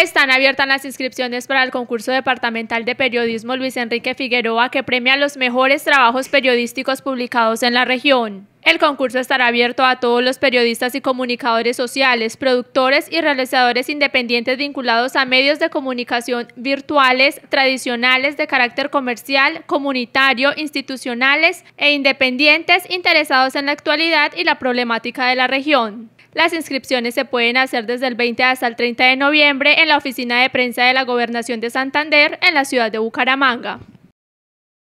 Están abiertas las inscripciones para el concurso departamental de periodismo Luis Enrique Figueroa que premia los mejores trabajos periodísticos publicados en la región. El concurso estará abierto a todos los periodistas y comunicadores sociales, productores y realizadores independientes vinculados a medios de comunicación virtuales, tradicionales, de carácter comercial, comunitario, institucionales e independientes interesados en la actualidad y la problemática de la región. Las inscripciones se pueden hacer desde el 20 hasta el 30 de noviembre en la oficina de prensa de la Gobernación de Santander en la ciudad de Bucaramanga.